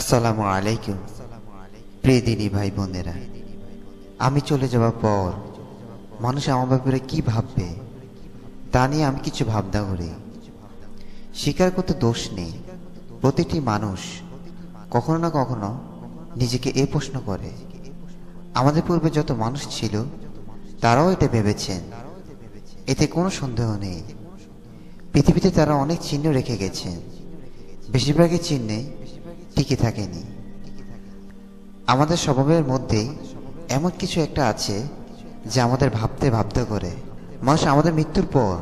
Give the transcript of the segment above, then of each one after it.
আসসালামু আলাইকুম দিনী ভাই বোনেরা আমি চলে যাওয়ার পর মানুষ আমার ব্যাপারে কি ভাববে তা নিয়ে আমি কিছু ভাবনা করি স্বীকার করতে দোষ নেই প্রতিটি মানুষ কখনো না কখনো নিজেকে এ প্রশ্ন করে আমাদের পূর্বে যত মানুষ ছিল তারাও এটা ভেবেছেন এতে কোনো সন্দেহ নেই পৃথিবীতে তারা অনেক চিহ্ন রেখে গেছেন বেশিরভাগই চিহ্নে টিকে থাকেনি আমাদের স্বভাবের মধ্যেই এমন কিছু একটা আছে যে আমাদের ভাবতে ভাবতে করে মানুষ আমাদের মৃত্যুর পর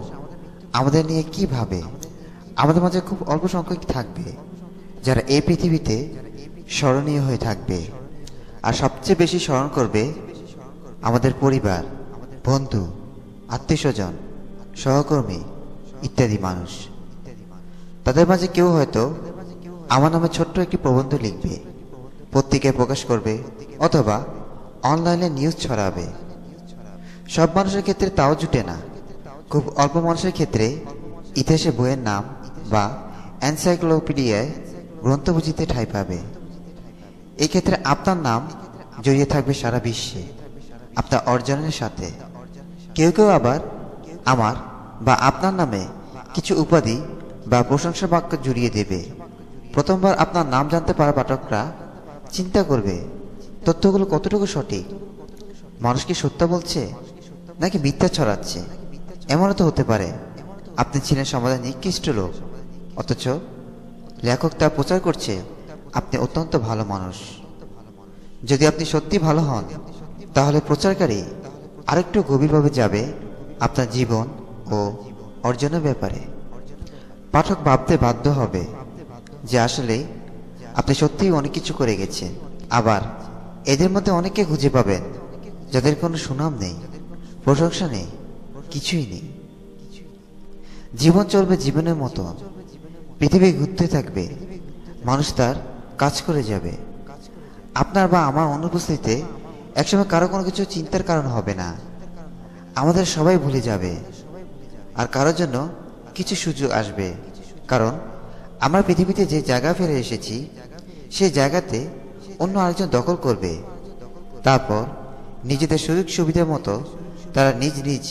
আমাদের নিয়ে কি ভাবে আমাদের মাঝে খুব অল্প সংখ্যক থাকবে যারা এই পৃথিবীতে স্মরণীয় হয়ে থাকবে আর সবচেয়ে বেশি স্মরণ করবে আমাদের পরিবার বন্ধু আত্মীয় স্বজন সহকর্মী ইত্যাদি মানুষ তাদের মাঝে কেউ হয়তো আমার নামে ছোট্ট একটি প্রবন্ধ লিখবে পত্রিকায় প্রকাশ করবে অথবা অনলাইনে নিউজ ছড়াবে সব মানুষের ক্ষেত্রে তাও জুটে না খুব অল্প মানুষের ক্ষেত্রে ইতিহাসে বইয়ের নাম বা এনসাইক্লোপিডিয়ায় বুঝিতে ঠাঁই পাবে এক্ষেত্রে আপনার নাম জড়িয়ে থাকবে সারা বিশ্বে আপনার অর্জনের সাথে কেউ কেউ আবার আমার বা আপনার নামে কিছু উপাধি বা প্রশংসা বাক্য জুড়িয়ে দেবে প্রথমবার আপনার নাম জানতে পারা পাঠকরা চিন্তা করবে তথ্যগুলো কতটুকু সঠিক মানুষ কি সত্য বলছে নাকি মিথ্যা ছড়াচ্ছে এমনও তো হতে পারে আপনি ছিলেন সমাজের নিকৃষ্ট লোক অথচ লেখক তা প্রচার করছে আপনি অত্যন্ত ভালো মানুষ যদি আপনি সত্যি ভালো হন তাহলে প্রচারকারী আরেকটু গভীরভাবে যাবে আপনার জীবন ও অর্জনের ব্যাপারে পাঠক ভাবতে বাধ্য হবে যে আসলে আপনি সত্যিই অনেক কিছু করে গেছেন আবার এদের মধ্যে অনেকে খুঁজে পাবেন যাদের কোনো সুনাম নেই প্রশংসা নেই কিছুই নেই জীবন চলবে জীবনের মতো পৃথিবী ঘুরতে থাকবে মানুষ তার কাজ করে যাবে আপনার বা আমার অনুপস্থিতিতে একসময় কারো কোনো কিছু চিন্তার কারণ হবে না আমাদের সবাই ভুলে যাবে আর কারোর জন্য কিছু সুযোগ আসবে কারণ আমরা পৃথিবীতে যে জায়গা ফেলে এসেছি সে জায়গাতে অন্য আরেকজন দখল করবে তারপর নিজেদের সুযোগ সুবিধা মতো তারা নিজ নিজ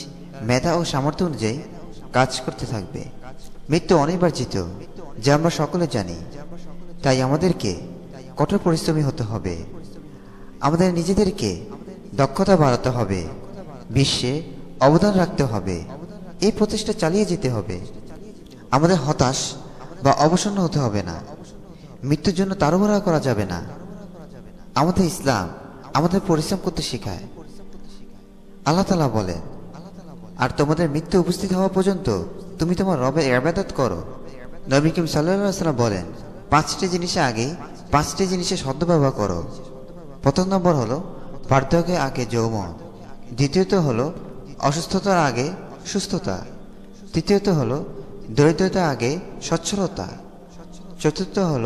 মেধা ও সামর্থ্য অনুযায়ী কাজ করতে থাকবে মৃত্যু অনির্বাচিত যা আমরা সকলে জানি তাই আমাদেরকে কঠোর পরিশ্রমী হতে হবে আমাদের নিজেদেরকে দক্ষতা বাড়াতে হবে বিশ্বে অবদান রাখতে হবে এই প্রচেষ্টা চালিয়ে যেতে হবে আমাদের হতাশ বা অবসন্ন হতে হবে না মৃত্যুর জন্য তাড়াহুড়া করা যাবে না আমাদের ইসলাম আমাদের পরিশ্রম করতে শেখায় আল্লাহ তালা বলেন আর তোমাদের মৃত্যু উপস্থিত হওয়া পর্যন্ত তুমি তোমার রবে এবাদত করো নবী কিম সাল্লাম বলেন পাঁচটি জিনিসে আগে পাঁচটি জিনিসে শব্দ ব্যবহার করো প্রথম নম্বর হলো বার্ধক্যের আগে যৌম দ্বিতীয়ত হলো অসুস্থতার আগে সুস্থতা তৃতীয়ত হলো দরিদ্রতা আগে সচ্ছলতা চতুর্থ হল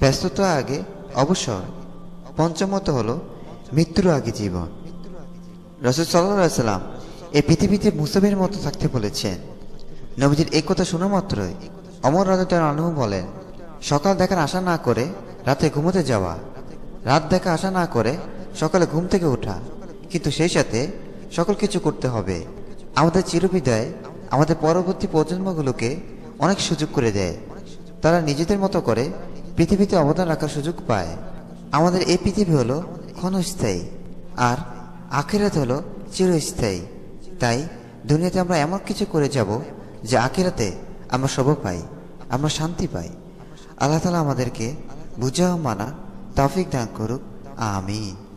ব্যস্ততা আগে অবসর পঞ্চমত হল মৃত্যুর আগে জীবন রসদ সাল্লাম এই পৃথিবীতে মুসবের মতো থাকতে বলেছেন নবীজির এই কথা শোনা মাত্রই অমর রাজা তার বলেন সকাল দেখার আশা না করে রাতে ঘুমোতে যাওয়া রাত দেখা আশা না করে সকালে ঘুম থেকে ওঠা কিন্তু সেই সাথে সকল কিছু করতে হবে আমাদের চিরবিদায় আমাদের পরবর্তী প্রজন্মগুলোকে অনেক সুযোগ করে দেয় তারা নিজেদের মতো করে পৃথিবীতে অবদান রাখার সুযোগ পায় আমাদের এই পৃথিবী হলো ক্ষণস্থায়ী আর আখেরাত হলো চিরস্থায়ী তাই দুনিয়াতে আমরা এমন কিছু করে যাব যে আখেরাতে আমরা শোভ পাই আমরা শান্তি পাই আল্লাহ তালা আমাদেরকে বুঝাও মানা তাফিক দান করুক আমিন